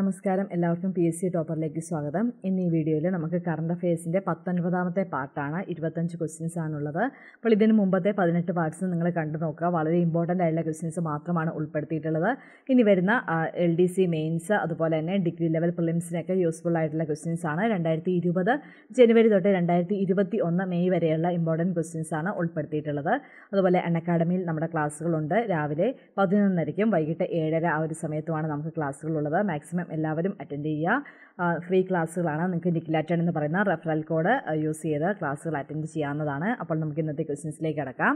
നമസ്കാരം എല്ലാവർക്കും P S C ടോപ്പറിലേക്ക് സ്വാഗതം ഇന്ന് ഈ വീഡിയോയിൽ നമുക്ക് കറണ്ട് അഫയേഴ്സിൻ്റെ പത്തൊൻപതാമത്തെ പാർട്ടാണ് ഇരുപത്തഞ്ച് ക്വസ്റ്റ്യൻസ് ആണുള്ളത് അപ്പോൾ ഇതിന് മുമ്പത്തെ പതിനെട്ട് പാർട്സ് നിങ്ങൾ കണ്ടു നോക്കുക വളരെ ഇമ്പോർട്ടൻ്റ് ആയിട്ടുള്ള ക്വസ്റ്റ്യൻസ് മാത്രമാണ് ഉൾപ്പെടുത്തിയിട്ടുള്ളത് ഇനി വരുന്ന എൽ ഡി സി മെയിൻസ് അതുപോലെ തന്നെ ഡിഗ്രി ലെവൽ പ്രിലിംസിനൊക്കെ യൂസ്ഫുൾ ആയിട്ടുള്ള ക്വസ്റ്റ്യൻസ് ആണ് രണ്ടായിരത്തി ഇരുപത് ജനുവരി തൊട്ട് രണ്ടായിരത്തി ഇരുപത്തി ഒന്ന് മെയ് വരെയുള്ള ഇമ്പോർട്ടൻറ്റ് ക്വസ്റ്റ്യൻസ് ആണ് ഉൾപ്പെടുത്തിയിട്ടുള്ളത് അതുപോലെ അൺ അക്കാഡമിയിൽ നമ്മുടെ ക്ലാസ്സുകളുണ്ട് രാവിലെ പതിനൊന്നരയ്ക്കും വൈകിട്ട് ഏഴര ആ ഒരു സമയത്തുമാണ് നമുക്ക് ക്ലാസ്സുകളുള്ളത് മാക്സിമം എല്ലാവരും അറ്റൻഡ് ചെയ്യുക ഫ്രീ ക്ലാസ്സുകളാണ് നിങ്ങൾക്ക് അറ്റൻഡ് എന്ന് പറയുന്ന റെഫറൽ കോഡ് യൂസ് ചെയ്ത് ക്ലാസ്സുകൾ അറ്റൻഡ് ചെയ്യാവുന്നതാണ് അപ്പോൾ നമുക്ക് ഇന്നത്തെ ക്വസ്റ്റ്യൻസിലേക്ക് കിടക്കാം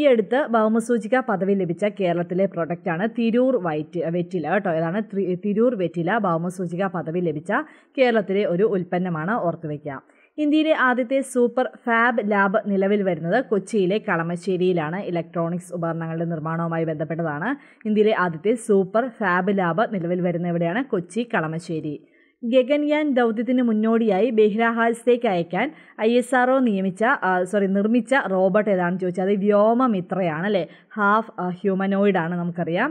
ഈ അടുത്ത് ഭൗമസൂചിക പദവി ലഭിച്ച കേരളത്തിലെ പ്രൊഡക്റ്റാണ് തിരൂർ വൈറ്റ് വെറ്റില കേട്ടോ ഇതാണ് തിരൂർ വെറ്റില ഭൗമസൂചിക പദവി ലഭിച്ച കേരളത്തിലെ ഒരു ഉൽപ്പന്നമാണ് ഓർത്തുവയ്ക്കുക ഇന്ത്യയിലെ ആദ്യത്തെ സൂപ്പർ ഫാബ് ലാബ് നിലവിൽ വരുന്നത് കൊച്ചിയിലെ കളമശ്ശേരിയിലാണ് ഇലക്ട്രോണിക്സ് ഉപകരണങ്ങളുടെ നിർമ്മാണവുമായി ബന്ധപ്പെട്ടതാണ് ഇന്ത്യയിലെ ആദ്യത്തെ സൂപ്പർ ഫാബ് ലാബ് നിലവിൽ വരുന്ന എവിടെയാണ് കൊച്ചി കളമശ്ശേരി ഗഗൻയാൻ ദൗത്യത്തിന് മുന്നോടിയായി ബഹിരാകാശത്തേക്ക് അയക്കാൻ ഐ എസ് ആർ ഒ നിയമിച്ച സോറി നിർമ്മിച്ച റോബോട്ട് ഏതാണെന്ന് ചോദിച്ചാൽ അത് വ്യോമമിത്രയാണ് അല്ലേ ഹാഫ് ഹ്യൂമനോയിഡ് ആണ് നമുക്കറിയാം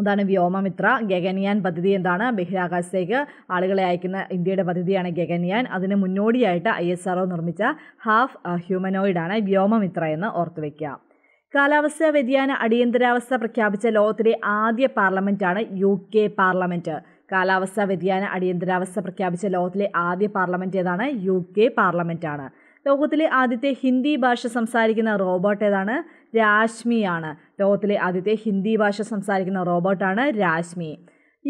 അതാണ് വ്യോമമിത്ര ഗഗൻയാൻ പദ്ധതി എന്താണ് ബഹിരാകാശത്തേക്ക് ആളുകളെ അയക്കുന്ന ഇന്ത്യയുടെ പദ്ധതിയാണ് ഗഗൻയാൻ അതിന് മുന്നോടിയായിട്ട് ഐ എസ് ആർഒ നിർമ്മിച്ച ഹാഫ് ഹ്യൂമനോയിഡാണ് വ്യോമമിത്ര എന്ന് ഓർത്തു കാലാവസ്ഥാ വ്യതിയാന അടിയന്തരാവസ്ഥ പ്രഖ്യാപിച്ച ലോകത്തിലെ ആദ്യ പാർലമെൻറ്റാണ് യു കെ പാർലമെൻറ്റ് കാലാവസ്ഥാ വ്യതിയാന അടിയന്തരാവസ്ഥ പ്രഖ്യാപിച്ച ലോകത്തിലെ ആദ്യ പാർലമെൻറ്റ് ഏതാണ് യു കെ പാർലമെൻറ്റാണ് ലോകത്തിലെ ആദ്യത്തെ ഹിന്ദി ഭാഷ സംസാരിക്കുന്ന റോബോട്ട് ഏതാണ് രാശ്മിയാണ് ലോകത്തിലെ ആദ്യത്തെ ഹിന്ദി ഭാഷ സംസാരിക്കുന്ന റോബോട്ടാണ് രാശ്മി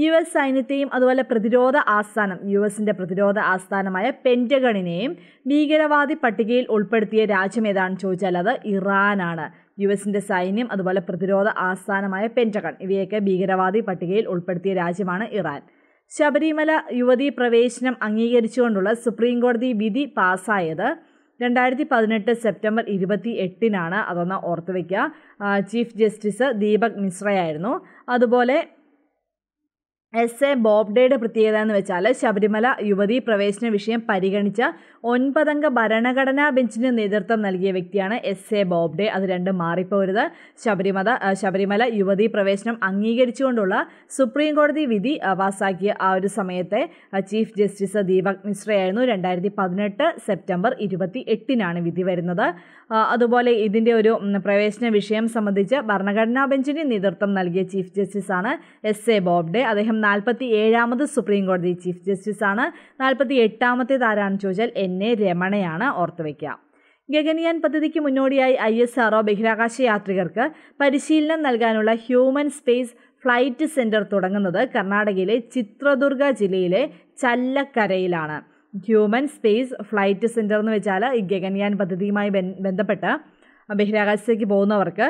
യു എസ് സൈന്യത്തെയും അതുപോലെ പ്രതിരോധ ആസ്ഥാനം യു എസിൻ്റെ പ്രതിരോധ ആസ്ഥാനമായ പെൻറ്റഗണിനെയും ഭീകരവാദി പട്ടികയിൽ ഉൾപ്പെടുത്തിയ രാജ്യം ഏതാണെന്ന് ചോദിച്ചാൽ അത് ഇറാനാണ് യു എസിൻ്റെ സൈന്യം അതുപോലെ പ്രതിരോധ ആസ്ഥാനമായ പെൻറ്റഗൺ ഇവയൊക്കെ ഭീകരവാദി പട്ടികയിൽ ഉൾപ്പെടുത്തിയ രാജ്യമാണ് ഇറാൻ ശബരിമല യുവതീ പ്രവേശനം അംഗീകരിച്ചുകൊണ്ടുള്ള സുപ്രീം കോടതി വിധി പാസ്സായത് രണ്ടായിരത്തി പതിനെട്ട് സെപ്റ്റംബർ ഇരുപത്തി എട്ടിനാണ് അതൊന്ന് ഓർത്ത് വയ്ക്കുക ചീഫ് ജസ്റ്റിസ് ദീപക് മിശ്രയായിരുന്നു അതുപോലെ എസ് എ ബോബ്ഡേയുടെ പ്രത്യേകത എന്ന് വെച്ചാൽ ശബരിമല യുവതി പ്രവേശന വിഷയം പരിഗണിച്ച ഒൻപതംഗ ഭരണഘടനാ ബെഞ്ചിന് നേതൃത്വം നൽകിയ വ്യക്തിയാണ് എസ് എ ബോബ്ഡെ അത് രണ്ടും മാറിപ്പോരുത് ശബരിമല ശബരിമല യുവതി പ്രവേശനം അംഗീകരിച്ചുകൊണ്ടുള്ള സുപ്രീം കോടതി വിധി പാസാക്കിയ ആ ഒരു സമയത്തെ ചീഫ് ജസ്റ്റിസ് ദീപക് മിശ്രയായിരുന്നു രണ്ടായിരത്തി പതിനെട്ട് സെപ്റ്റംബർ ഇരുപത്തി എട്ടിനാണ് വിധി വരുന്നത് അതുപോലെ ഇതിൻ്റെ ഒരു പ്രവേശന വിഷയം സംബന്ധിച്ച് ഭരണഘടനാ ബെഞ്ചിന് നേതൃത്വം നൽകിയ ചീഫ് ജസ്റ്റിസാണ് എസ് എ ബോബ്ഡെ അദ്ദേഹം നാൽപ്പത്തി ഏഴാമത് സുപ്രീം കോടതി ചീഫ് ജസ്റ്റിസാണ് നാൽപ്പത്തി എട്ടാമത്തേത് ആരാണെന്ന് ചോദിച്ചാൽ എൻ എ രമണയാണ് ഓർത്തുവെക്കുക ഗഗനിയാൻ പദ്ധതിക്ക് മുന്നോടിയായി ഐ എസ് ആർഒ ബഹിരാകാശ യാത്രികർക്ക് പരിശീലനം നൽകാനുള്ള ഹ്യൂമൻ സ്പേസ് ഫ്ലൈറ്റ് സെൻറ്റർ തുടങ്ങുന്നത് കർണാടകയിലെ ചിത്രദുർഗ ജില്ലയിലെ ചല്ലക്കരയിലാണ് ഹ്യൂമൻ സ്പേസ് ഫ്ലൈറ്റ് സെൻറ്റർ എന്ന് വെച്ചാൽ ഈ ഗഗൻയാൻ പദ്ധതിയുമായി ബന്ധപ്പെട്ട് ബഹിരാകാശത്തേക്ക് പോകുന്നവർക്ക്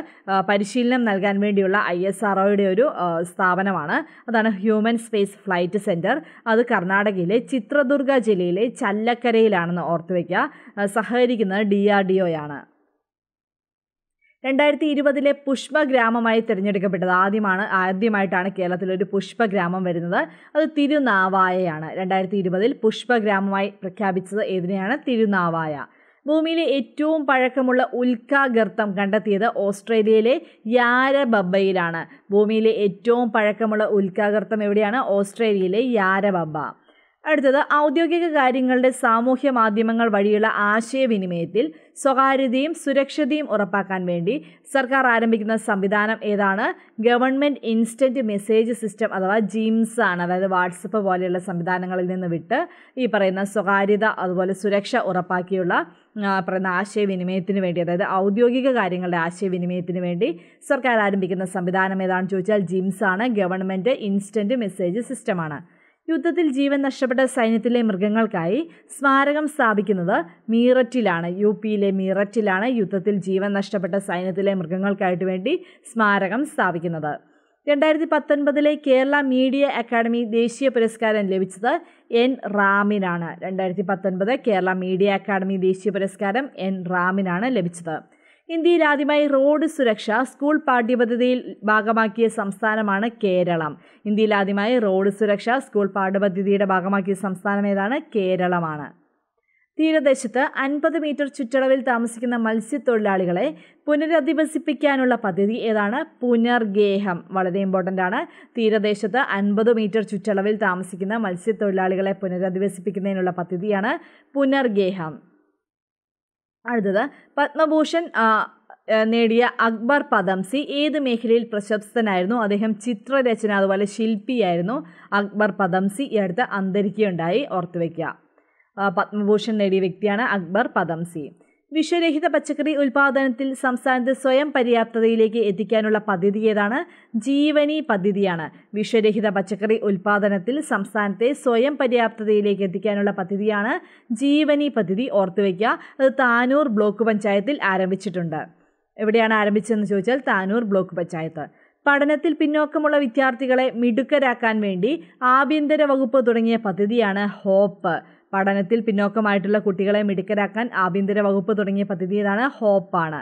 പരിശീലനം നൽകാൻ വേണ്ടിയുള്ള ഐ എസ് ആർ ഒരു സ്ഥാപനമാണ് അതാണ് ഹ്യൂമൻ സ്പേസ് ഫ്ലൈറ്റ് സെൻറ്റർ അത് കർണാടകയിലെ ചിത്രദുർഗ ജില്ലയിലെ ചല്ലക്കരയിലാണെന്ന് ഓർത്തുവയ്ക്കുക സഹകരിക്കുന്നത് ഡി ആർ ഡി ഒയാണ് രണ്ടായിരത്തി ഇരുപതിലെ ഗ്രാമമായി തിരഞ്ഞെടുക്കപ്പെട്ടത് ആദ്യമാണ് ആദ്യമായിട്ടാണ് കേരളത്തിൽ ഒരു ഗ്രാമം വരുന്നത് അത് തിരുനാവായയാണ് രണ്ടായിരത്തി ഇരുപതിൽ ഗ്രാമമായി പ്രഖ്യാപിച്ചത് ഏതിനെയാണ് തിരുനാവായ ഭൂമിയിലെ ഏറ്റവും പഴക്കമുള്ള ഉൽക്കാഗർത്തം ഗർത്തം കണ്ടെത്തിയത് ഓസ്ട്രേലിയയിലെ യാരബബയിലാണ് ഭൂമിയിലെ ഏറ്റവും പഴക്കമുള്ള ഉൽക്കാഗർത്തം ഗർത്തം എവിടെയാണ് ഓസ്ട്രേലിയയിലെ യാരബബ അടുത്തത് ഔദ്യോഗിക കാര്യങ്ങളുടെ സാമൂഹ്യ മാധ്യമങ്ങൾ വഴിയുള്ള ആശയവിനിമയത്തിൽ സ്വകാര്യതയും സുരക്ഷതയും ഉറപ്പാക്കാൻ വേണ്ടി സർക്കാർ ആരംഭിക്കുന്ന സംവിധാനം ഏതാണ് ഗവൺമെൻറ് ഇൻസ്റ്റൻറ്റ് മെസ്സേജ് സിസ്റ്റം അഥവാ ജീംസ് ആണ് അതായത് വാട്സപ്പ് പോലെയുള്ള സംവിധാനങ്ങളിൽ നിന്ന് വിട്ട് ഈ പറയുന്ന സ്വകാര്യത അതുപോലെ സുരക്ഷ ഉറപ്പാക്കിയുള്ള പറയുന്ന ആശയവിനിമയത്തിന് വേണ്ടി അതായത് ഔദ്യോഗിക കാര്യങ്ങളുടെ ആശയവിനിമയത്തിന് വേണ്ടി സർക്കാർ ആരംഭിക്കുന്ന സംവിധാനം ഏതാണെന്ന് ചോദിച്ചാൽ ജിംസ് ആണ് ഗവൺമെൻറ് ഇൻസ്റ്റൻറ്റ് മെസ്സേജ് സിസ്റ്റമാണ് യുദ്ധത്തിൽ ജീവൻ നഷ്ടപ്പെട്ട സൈന്യത്തിലെ മൃഗങ്ങൾക്കായി സ്മാരകം സ്ഥാപിക്കുന്നത് മീററ്റിലാണ് യു പിയിലെ മീററ്റിലാണ് യുദ്ധത്തിൽ ജീവൻ നഷ്ടപ്പെട്ട സൈന്യത്തിലെ മൃഗങ്ങൾക്കായിട്ട് വേണ്ടി സ്മാരകം സ്ഥാപിക്കുന്നത് രണ്ടായിരത്തി പത്തൊൻപതിലെ കേരള മീഡിയ അക്കാദമി ദേശീയ പുരസ്കാരം ലഭിച്ചത് എൻ റാമിനാണ് രണ്ടായിരത്തി പത്തൊൻപത് കേരള മീഡിയ അക്കാദമി ദേശീയ പുരസ്കാരം എൻ റാമിനാണ് ലഭിച്ചത് ഇന്ത്യയിൽ ആദ്യമായി റോഡ് സുരക്ഷ സ്കൂൾ പാഠ്യപദ്ധതിയിൽ ഭാഗമാക്കിയ സംസ്ഥാനമാണ് കേരളം ഇന്ത്യയിൽ ആദ്യമായി റോഡ് സുരക്ഷ സ്കൂൾ പാഠ്യപദ്ധതിയുടെ ഭാഗമാക്കിയ സംസ്ഥാനം ഏതാണ് കേരളമാണ് തീരദേശത്ത് അൻപത് മീറ്റർ ചുറ്റളവിൽ താമസിക്കുന്ന മത്സ്യത്തൊഴിലാളികളെ പുനരധിവസിപ്പിക്കാനുള്ള പദ്ധതി ഏതാണ് പുനർഗേഹം വളരെ ഇമ്പോർട്ടൻ്റ് ആണ് തീരദേശത്ത് അൻപത് മീറ്റർ ചുറ്റളവിൽ താമസിക്കുന്ന മത്സ്യത്തൊഴിലാളികളെ പുനരധിവസിപ്പിക്കുന്നതിനുള്ള പദ്ധതിയാണ് പുനർഗേഹം അടുത്തത് പത്മഭൂഷൺ നേടിയ അക്ബർ പദംസി ഏത് മേഖലയിൽ പ്രശസ്തനായിരുന്നു അദ്ദേഹം ചിത്രരചന അതുപോലെ ശില്പിയായിരുന്നു അക്ബർ പദംസി ഈ അടുത്ത് അന്തരിക്കുകയുണ്ടായി ഓർത്തുവെക്കുക പത്മഭൂഷൺ നേടിയ വ്യക്തിയാണ് അക്ബർ പദംസി വിഷരഹിത പച്ചക്കറി ഉൽപാദനത്തിൽ സംസ്ഥാനത്ത് സ്വയം പര്യാപ്തതയിലേക്ക് എത്തിക്കാനുള്ള പദ്ധതി ഏതാണ് ജീവനി പദ്ധതിയാണ് വിഷരഹിത പച്ചക്കറി ഉൽപാദനത്തിൽ സംസ്ഥാനത്തെ സ്വയം പര്യാപ്തതയിലേക്ക് എത്തിക്കാനുള്ള പദ്ധതിയാണ് ജീവനി പദ്ധതി ഓർത്തുവയ്ക്കുക അത് താനൂർ ബ്ലോക്ക് പഞ്ചായത്തിൽ ആരംഭിച്ചിട്ടുണ്ട് എവിടെയാണ് ആരംഭിച്ചതെന്ന് ചോദിച്ചാൽ താനൂർ ബ്ലോക്ക് പഞ്ചായത്ത് പഠനത്തിൽ പിന്നോക്കമുള്ള വിദ്യാർത്ഥികളെ മിടുക്കരാക്കാൻ വേണ്ടി ആഭ്യന്തര വകുപ്പ് തുടങ്ങിയ പദ്ധതിയാണ് ഹോപ്പ് പഠനത്തിൽ പിന്നോക്കമായിട്ടുള്ള കുട്ടികളെ മിടുക്കരാക്കാൻ ആഭ്യന്തര വകുപ്പ് തുടങ്ങിയ പദ്ധതിയിലാണ് ഹോപ്പാണ്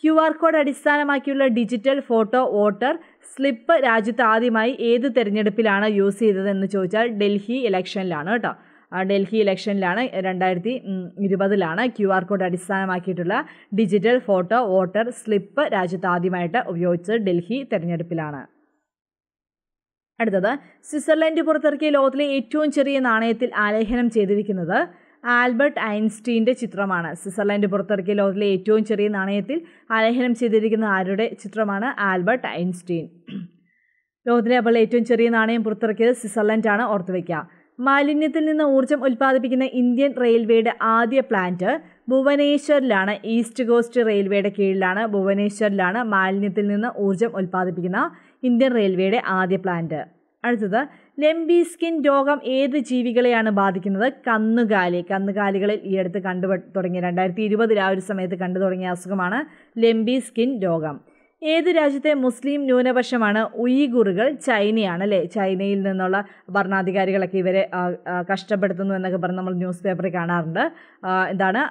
ക്യു ആർ കോഡ് അടിസ്ഥാനമാക്കിയുള്ള ഡിജിറ്റൽ ഫോട്ടോ വോട്ടർ സ്ലിപ്പ് രാജ്യത്ത് ആദ്യമായി ഏത് തെരഞ്ഞെടുപ്പിലാണ് യൂസ് ചെയ്തതെന്ന് ചോദിച്ചാൽ ഡൽഹി ഇലക്ഷനിലാണ് കേട്ടോ ഡൽഹി ഇലക്ഷനിലാണ് രണ്ടായിരത്തി ഇരുപതിലാണ് ക്യു ആർ കോഡ് അടിസ്ഥാനമാക്കിയിട്ടുള്ള ഡിജിറ്റൽ ഫോട്ടോ വോട്ടർ സ്ലിപ്പ് രാജ്യത്ത് ആദ്യമായിട്ട് ഉപയോഗിച്ചത് ഡൽഹി തെരഞ്ഞെടുപ്പിലാണ് അടുത്തത് സ്വിറ്റ്സർലൻഡ് പുറത്തിറക്കിയ ലോകത്തിലെ ഏറ്റവും ചെറിയ നാണയത്തിൽ ആലേഖനം ചെയ്തിരിക്കുന്നത് ആൽബർട്ട് ഐൻസ്റ്റീൻ്റെ ചിത്രമാണ് സ്വിറ്റ്സർലൻഡ് പുറത്തിറക്കിയ ലോകത്തിലെ ഏറ്റവും ചെറിയ നാണയത്തിൽ ആലേഖനം ചെയ്തിരിക്കുന്ന ആരുടെ ചിത്രമാണ് ആൽബർട്ട് ഐൻസ്റ്റീൻ ലോകത്തിലെ അപ്പോൾ ഏറ്റവും ചെറിയ നാണയം പുറത്തിറക്കിയത് സ്വിറ്റ്സർലൻഡാണ് ഓർത്തുവെക്കുക മാലിന്യത്തിൽ നിന്ന് ഊർജ്ജം ഉൽപ്പാദിപ്പിക്കുന്ന ഇന്ത്യൻ റെയിൽവേയുടെ ആദ്യ പ്ലാന്റ് ഭുവനേശ്വറിലാണ് ഈസ്റ്റ് കോസ്റ്റ് റെയിൽവേയുടെ കീഴിലാണ് ഭുവനേശ്വറിലാണ് മാലിന്യത്തിൽ നിന്ന് ഊർജ്ജം ഉൽപ്പാദിപ്പിക്കുന്ന ഇന്ത്യൻ റെയിൽവേയുടെ ആദ്യ പ്ലാന്റ് അടുത്തത് ലെംബി സ്കിൻ രോഗം ഏത് ജീവികളെയാണ് ബാധിക്കുന്നത് കന്നുകാലി കന്നുകാലികളിൽ ഈ അടുത്ത് കണ്ടു തുടങ്ങിയ രണ്ടായിരത്തി ഇരുപതിൽ ആ ഒരു സമയത്ത് കണ്ടു തുടങ്ങിയ അസുഖമാണ് ലെംബി സ്കിൻ രോഗം ഏത് രാജ്യത്തെ മുസ്ലിം ന്യൂനപക്ഷമാണ് ഉയ്ഗുറുകൾ ചൈനയാണ് അല്ലേ ചൈനയിൽ നിന്നുള്ള ഭരണാധികാരികളൊക്കെ ഇവരെ കഷ്ടപ്പെടുത്തുന്നു എന്നൊക്കെ പറഞ്ഞ് നമ്മൾ ന്യൂസ് പേപ്പറിൽ കാണാറുണ്ട് എന്താണ്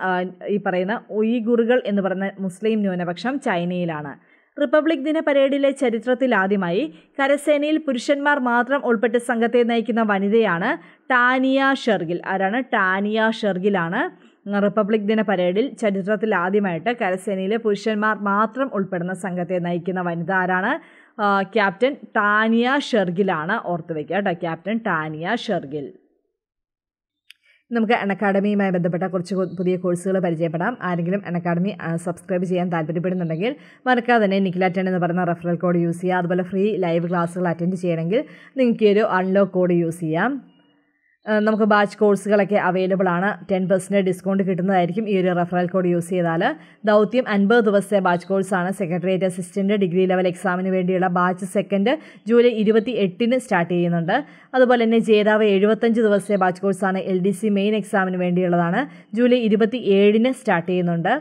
ഈ പറയുന്ന ഉയ്ഗുറുകൾ എന്ന് പറയുന്ന മുസ്ലിം ന്യൂനപക്ഷം ചൈനയിലാണ് റിപ്പബ്ലിക് ദിന പരേഡിലെ ചരിത്രത്തിലാദ്യമായി കരസേനയിൽ പുരുഷന്മാർ മാത്രം ഉൾപ്പെട്ട സംഘത്തെ നയിക്കുന്ന വനിതയാണ് ടാനിയ ഷെർഗിൽ ആരാണ് ടാനിയ ഷെർഗിലാണ് റിപ്പബ്ലിക് ദിന പരേഡിൽ ചരിത്രത്തിൽ ആദ്യമായിട്ട് കരസേനയിലെ പുരുഷന്മാർ മാത്രം ഉൾപ്പെടുന്ന സംഘത്തെ നയിക്കുന്ന വനിത ആരാണ് ക്യാപ്റ്റൻ ടാനിയ ഷെർഗിലാണ് ഓർത്തുവെക്കുക കേട്ടോ ക്യാപ്റ്റൻ ടാനിയ ഷെർഗിൽ നമുക്ക് അനക്കാഡമിയുമായി ബന്ധപ്പെട്ട കുറച്ച് പുതിയ കോഴ്സുകൾ പരിചയപ്പെടാം ആരെങ്കിലും അനക്കാഡമി സബ്സ്ക്രൈബ് ചെയ്യാൻ താല്പര്യപ്പെടുന്നുണ്ടെങ്കിൽ മറക്കാതെ തന്നെ നിക്കിലാറ്റൻ എന്ന് പറയുന്ന റെഫറൽ കോഡ് യൂസ് ചെയ്യുക അതുപോലെ ഫ്രീ ലൈവ് ക്ലാസ്സുകൾ അറ്റൻഡ് ചെയ്യണമെങ്കിൽ നിങ്ങൾക്ക് ഒരു അൺലോക്ക് കോഡ് യൂസ് ചെയ്യാം നമുക്ക് ബാച്ച് കോഴ്സുകളൊക്കെ അവൈലബിൾ ആണ് ടെൻ പെർസെൻറ്റ് ഡിസ്കൗണ്ട് കിട്ടുന്നതായിരിക്കും ഈ ഒരു റെഫറൽ കോഡ് യൂസ് ചെയ്താൽ ദൗത്യം അൻപത് ദിവസത്തെ ബാച്ച് കോഴ്സാണ് സെക്രട്ടേറിയറ്റ് അസിസ്റ്റൻ്റ് ഡിഗ്രി ലെവൽ എക്സാമിന് വേണ്ടിയുള്ള ബാച്ച് സെക്കൻഡ് ജൂലൈ ഇരുപത്തി എട്ടിന് സ്റ്റാർട്ട് ചെയ്യുന്നുണ്ട് അതുപോലെ തന്നെ ജേതാവ് എഴുപത്തഞ്ച് ദിവസത്തെ ബാച്ച് കോഴ്സാണ് എൽ മെയിൻ എക്സാമിന് വേണ്ടിയുള്ളതാണ് ജൂലൈ ഇരുപത്തി ഏഴിന് സ്റ്റാർട്ട് ചെയ്യുന്നുണ്ട്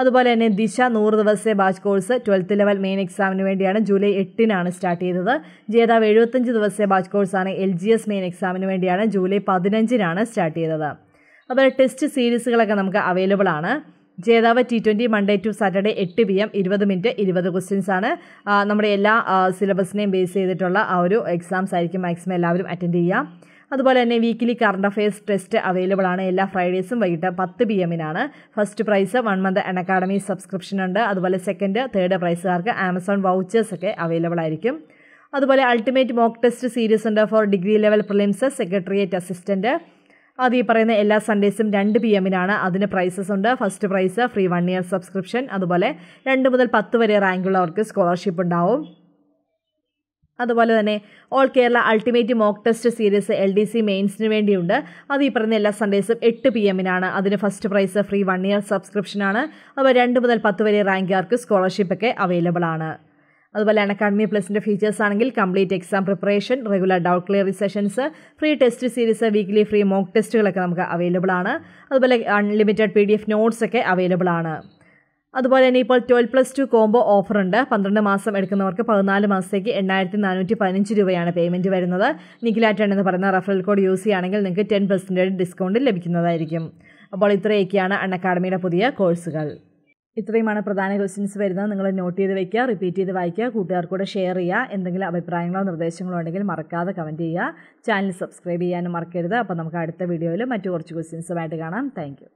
അതുപോലെ തന്നെ ദിശ നൂറ് ദിവസത്തെ batch course twelfth level main എക്സാമിന് വേണ്ടിയാണ് ജൂലൈ എട്ടിനാണ് സ്റ്റാർട്ട് ചെയ്തത് ജേതാവ് എഴുപത്തഞ്ച് ദിവസത്തെ ബാച്ച് കോഴ്സാണ് എൽ ജി എസ് മെയിൻ എക്സാമിന് വേണ്ടിയാണ് ജൂലൈ പതിനഞ്ചിനാണ് സ്റ്റാർട്ട് ചെയ്തത് അതുപോലെ ടെസ്റ്റ് സീരീസുകളൊക്കെ നമുക്ക് അവൈലബിൾ ആണ് ജേതാവ് T twenty Monday to Saturday എട്ട് പി എം ഇരുപത് മിനിറ്റ് ഇരുപത് ക്വസ്റ്റ്യൻസ് ആണ് നമ്മുടെ എല്ലാ സിലബസിനെയും ബേസ് ചെയ്തിട്ടുള്ള ആ ഒരു എക്സാംസ് ആയിരിക്കും മാക്സിമം എല്ലാവരും അറ്റൻഡ് ചെയ്യുക അതുപോലെ തന്നെ weekly current affairs test available ആണ് എല്ലാ ഫ്രൈഡേസും വൈകിട്ട് പത്ത് പി എമ്മിനാണ് first prize one month Unacademy subscription ഉണ്ട് അതുപോലെ സെക്കൻഡ് തേർഡ് പ്രൈസുകാർക്ക് ആമസോൺ വൗച്ചേഴ്സ് ഒക്കെ അവൈലബിൾ ആയിരിക്കും അതുപോലെ അൾട്ടിമേറ്റ് മോക്ക് ടെസ്റ്റ് സീരീസ് ഉണ്ട് for degree level prelims secretariat assistant അത് ഈ പറയുന്ന എല്ലാ സൺഡേസും രണ്ട് പി എമ്മിനാണ് അതിന് പ്രൈസസ് ഉണ്ട് first prize free one year subscription അതുപോലെ രണ്ട് മുതൽ പത്ത് വരെ റാങ്കുള്ളവർക്ക് സ്കോളർഷിപ്പ് ഉണ്ടാവും അതുപോലെ തന്നെ all Kerala ultimate mock test series L D C മെയിൻസിന് വേണ്ടിയുണ്ട് അത് ഈ പറഞ്ഞ എല്ലാ സൺഡേസും എട്ട് പി എമ്മിനാണ് അതിന് first prize free one year സബ്സ്ക്രിപ്ഷനാണ് അപ്പോൾ രണ്ട് മുതൽ പത്ത് വരെ റാങ്കുകാർക്ക് ഒക്കെ അവൈലബിൾ ആണ് അതുപോലെ തന്നെ അക്കാഡമി പ്ലസിൻ്റെ ഫീച്ചേഴ്സ് ആണെങ്കിൽ complete exam preparation regular doubt clearing sessions free test series weekly free mock ടെസ്റ്റുകളൊക്കെ നമുക്ക് അവൈലബിൾ ആണ് അതുപോലെ അൺലിമിറ്റഡ് പി ഡി എഫ് നോട്ട്സൊക്കെ അവൈലബിൾ ആണ് അതുപോലെ തന്നെ ഇപ്പോൾ ട്വൽവ് പ്ലസ് ടു കോംബോ ഉണ്ട് പന്ത്രണ്ട് മാസം എടുക്കുന്നവർക്ക് പതിനാല് മാസത്തേക്ക് എണ്ണായിരത്തി നാനൂറ്റി പതിനഞ്ച് രൂപയാണ് പേയ്മെന്റ് വരുന്നത് നിഖിലാറ്റൺ എന്ന് പറയുന്ന റഫറൽ കോഡ് യൂസ് ചെയ്യുകയാണെങ്കിൽ നിങ്ങൾക്ക് ടെൻ പെർസെൻറ്റേജ് ഡിസ്കൗണ്ട് ലഭിക്കുന്നതായിരിക്കും അപ്പോൾ ഇത്രയൊക്കെയാണ് അൺ അക്കാഡമിയുടെ പുതിയ കോഴ്സുകൾ ഇത്രയുമാണ് പ്രധാന ക്വസ്റ്റ്യൻസ് വരുന്നത് നിങ്ങൾ നോട്ട് ചെയ്ത് വയ്ക്കുക റിപ്പീറ്റ് ചെയ്ത് വായിക്കുക കൂട്ടുകാർക്കൂടെ ഷെയർ ചെയ്യുക എന്തെങ്കിലും അഭിപ്രായങ്ങളോ നിർദ്ദേശങ്ങളോ ഉണ്ടെങ്കിൽ മറക്കാതെ കമൻറ്റ് ചെയ്യുക ചാനൽ സബ്സ്ക്രൈബ് ചെയ്യാനും മറക്കരുത് അപ്പോൾ നമുക്ക് അടുത്ത വീഡിയോയിൽ മറ്റു കുറച്ച് ക്വസ്റ്റ്യൻസുമായിട്ട് കാണാം താങ്ക്